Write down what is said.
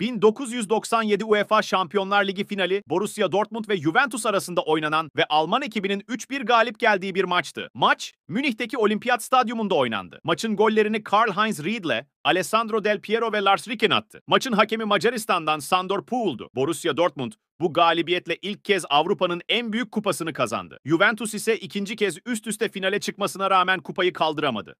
1997 UEFA Şampiyonlar Ligi finali Borussia Dortmund ve Juventus arasında oynanan ve Alman ekibinin 3-1 galip geldiği bir maçtı. Maç Münih'teki Olimpiyat Stadyumunda oynandı. Maçın gollerini Karl-Heinz Riedle, Alessandro Del Piero ve Lars Ricken attı. Maçın hakemi Macaristan'dan Sandor Puul'du. Borussia Dortmund bu galibiyetle ilk kez Avrupa'nın en büyük kupasını kazandı. Juventus ise ikinci kez üst üste finale çıkmasına rağmen kupayı kaldıramadı.